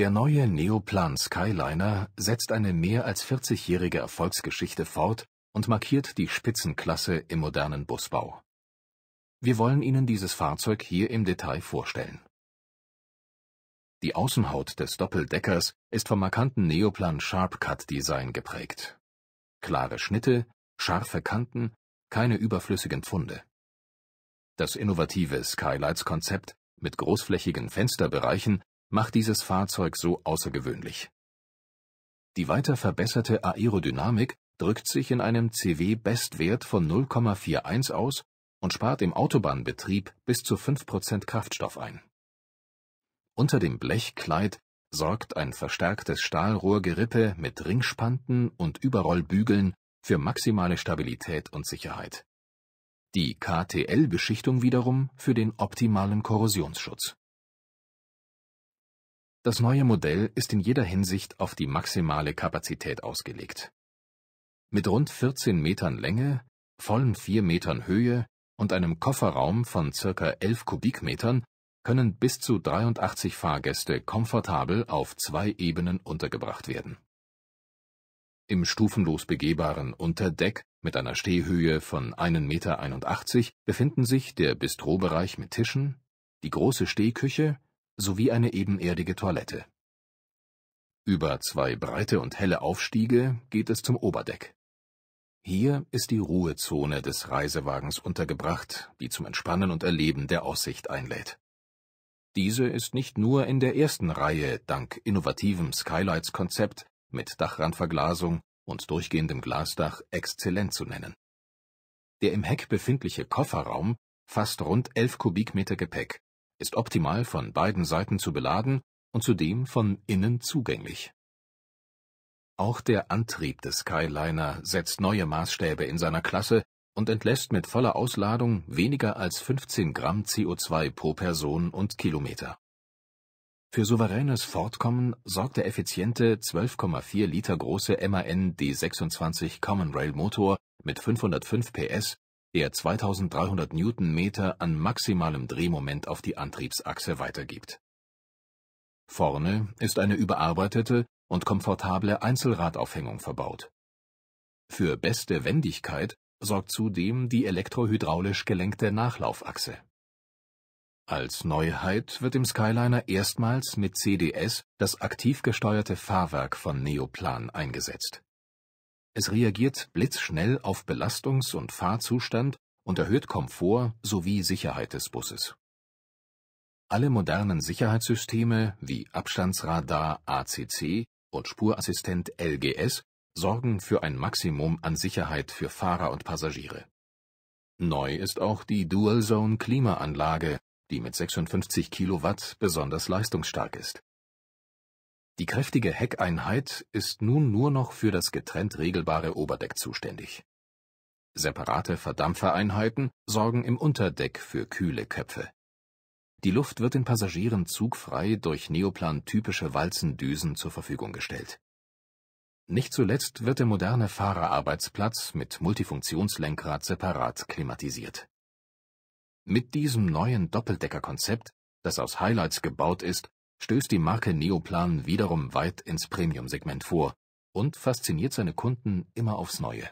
Der neue Neoplan Skyliner setzt eine mehr als 40-jährige Erfolgsgeschichte fort und markiert die Spitzenklasse im modernen Busbau. Wir wollen Ihnen dieses Fahrzeug hier im Detail vorstellen. Die Außenhaut des Doppeldeckers ist vom markanten Neoplan Sharp Cut Design geprägt. Klare Schnitte, scharfe Kanten, keine überflüssigen Pfunde. Das innovative Skylights Konzept mit großflächigen Fensterbereichen macht dieses Fahrzeug so außergewöhnlich. Die weiter verbesserte Aerodynamik drückt sich in einem CW-Bestwert von 0,41 aus und spart im Autobahnbetrieb bis zu 5% Kraftstoff ein. Unter dem Blechkleid sorgt ein verstärktes Stahlrohrgerippe mit Ringspanten und Überrollbügeln für maximale Stabilität und Sicherheit. Die KTL-Beschichtung wiederum für den optimalen Korrosionsschutz. Das neue Modell ist in jeder Hinsicht auf die maximale Kapazität ausgelegt. Mit rund 14 Metern Länge, vollen 4 Metern Höhe und einem Kofferraum von circa 11 Kubikmetern können bis zu 83 Fahrgäste komfortabel auf zwei Ebenen untergebracht werden. Im stufenlos begehbaren Unterdeck mit einer Stehhöhe von 1,81 Meter befinden sich der Bistrobereich mit Tischen, die große Stehküche sowie eine ebenerdige Toilette. Über zwei breite und helle Aufstiege geht es zum Oberdeck. Hier ist die Ruhezone des Reisewagens untergebracht, die zum Entspannen und Erleben der Aussicht einlädt. Diese ist nicht nur in der ersten Reihe dank innovativem Skylights-Konzept mit Dachrandverglasung und durchgehendem Glasdach exzellent zu nennen. Der im Heck befindliche Kofferraum fasst rund elf Kubikmeter Gepäck ist optimal von beiden Seiten zu beladen und zudem von innen zugänglich. Auch der Antrieb des Skyliner setzt neue Maßstäbe in seiner Klasse und entlässt mit voller Ausladung weniger als 15 Gramm CO2 pro Person und Kilometer. Für souveränes Fortkommen sorgt der effiziente 12,4 Liter große MAN D26 Common Rail Motor mit 505 PS der 2300 Newtonmeter an maximalem Drehmoment auf die Antriebsachse weitergibt. Vorne ist eine überarbeitete und komfortable Einzelradaufhängung verbaut. Für beste Wendigkeit sorgt zudem die elektrohydraulisch gelenkte Nachlaufachse. Als Neuheit wird im Skyliner erstmals mit CDS das aktiv gesteuerte Fahrwerk von Neoplan eingesetzt es reagiert blitzschnell auf Belastungs- und Fahrzustand und erhöht Komfort sowie Sicherheit des Busses. Alle modernen Sicherheitssysteme wie Abstandsradar ACC und Spurassistent LGS sorgen für ein Maximum an Sicherheit für Fahrer und Passagiere. Neu ist auch die Dual Zone Klimaanlage, die mit 56 Kilowatt besonders leistungsstark ist die kräftige Heckeinheit ist nun nur noch für das getrennt regelbare Oberdeck zuständig. Separate Verdampfereinheiten sorgen im Unterdeck für kühle Köpfe. Die Luft wird den Passagieren zugfrei durch Neoplan-typische Walzendüsen zur Verfügung gestellt. Nicht zuletzt wird der moderne Fahrerarbeitsplatz mit Multifunktionslenkrad separat klimatisiert. Mit diesem neuen Doppeldeckerkonzept, das aus Highlights gebaut ist stößt die Marke Neoplan wiederum weit ins Premiumsegment vor und fasziniert seine Kunden immer aufs Neue